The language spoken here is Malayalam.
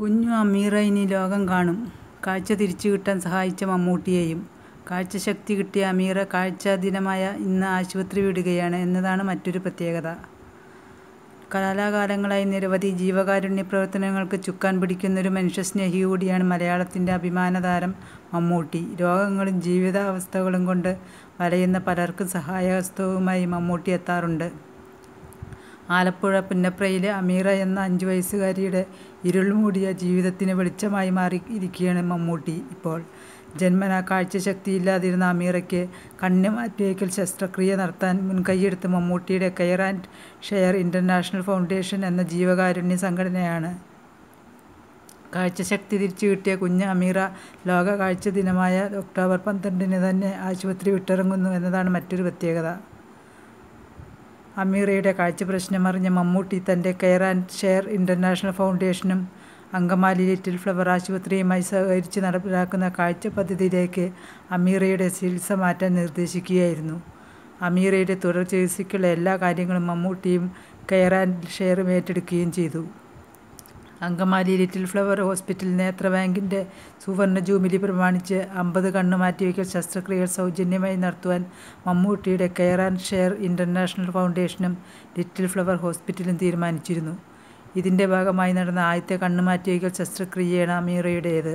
കുഞ്ഞു അമീറ ഇനി ലോകം കാണും കാഴ്ച തിരിച്ചു കിട്ടാൻ സഹായിച്ച മമ്മൂട്ടിയെയും കാഴ്ചശക്തി കിട്ടിയ അമീറ ദിനമായ ഇന്ന് ആശുപത്രി വിടുകയാണ് എന്നതാണ് മറ്റൊരു പ്രത്യേകത കലാകാലങ്ങളായി നിരവധി ജീവകാരുണ്യ പ്രവർത്തനങ്ങൾക്ക് ചുക്കാൻ പിടിക്കുന്നൊരു മനുഷ്യസ്നേഹി കൂടിയാണ് മലയാളത്തിൻ്റെ താരം മമ്മൂട്ടി രോഗങ്ങളും ജീവിതാവസ്ഥകളും കൊണ്ട് വലയുന്ന പലർക്കും സഹായഹസ്തവുമായി മമ്മൂട്ടി എത്താറുണ്ട് ആലപ്പുഴ പുന്നപ്രയിലെ അമീറ എന്ന അഞ്ച് വയസ്സുകാരിയുടെ ഇരുൾ മൂടിയ ജീവിതത്തിന് വെളിച്ചമായി മാറി ഇരിക്കുകയാണ് മമ്മൂട്ടി ഇപ്പോൾ ജന്മനാ കാഴ്ചശക്തിയില്ലാതിരുന്ന അമീറയ്ക്ക് കണ്ണ് മാറ്റിവയ്ക്കൽ ശസ്ത്രക്രിയ നടത്താൻ മുൻകൈയ്യെടുത്ത് മമ്മൂട്ടിയുടെ care and share international foundation എന്ന ജീവകാരുണ്യ സംഘടനയാണ് കാഴ്ചശക്തി തിരിച്ചു കിട്ടിയ കുഞ്ഞ് അമീറ ലോക കാഴ്ച ദിനമായ ഒക്ടോബർ പന്ത്രണ്ടിന് തന്നെ ആശുപത്രി വിട്ടിറങ്ങുന്നു എന്നതാണ് മറ്റൊരു പ്രത്യേകത അമീറയുടെ കാഴ്ചപ്രശ്നം അറിഞ്ഞ മമ്മൂട്ടി തൻ്റെ കെയർ ആൻഡ് ഷെയർ ഇൻ്റർനാഷണൽ ഫൗണ്ടേഷനും അങ്കമാലി ലിറ്റിൽ ഫ്ലവർ ആശുപത്രിയുമായി സഹകരിച്ച് നടപ്പിലാക്കുന്ന കാഴ്ച പദ്ധതിയിലേക്ക് അമീറയുടെ ചികിത്സ മാറ്റാൻ നിർദ്ദേശിക്കുകയായിരുന്നു അമീറയുടെ തുടർ ചികിത്സയ്ക്കുള്ള എല്ലാ കാര്യങ്ങളും മമ്മൂട്ടിയും കെയർ ആൻഡ് ഷെയറും ഏറ്റെടുക്കുകയും ചെയ്തു അങ്കമാലി ലിറ്റിൽ ഫ്ലവർ ഹോസ്പിറ്റൽ നേത്ര ബാങ്കിൻ്റെ സുവർണ ജൂബിലി പ്രമാണിച്ച് അമ്പത് കണ്ണ് മാറ്റിവയ്ക്കൽ ശസ്ത്രക്രിയകൾ സൗജന്യമായി നടത്തുവാൻ മമ്മൂട്ടിയുടെ കെയർ ആൻഡ് ഷെയർ ഇൻ്റർനാഷണൽ ഫൗണ്ടേഷനും ലിറ്റിൽ ഫ്ലവർ ഹോസ്പിറ്റലും തീരുമാനിച്ചിരുന്നു ഇതിൻ്റെ ഭാഗമായി നടന്ന ആദ്യത്തെ മാറ്റിവയ്ക്കൽ ശസ്ത്രക്രിയയാണ് അമീറയുടേത്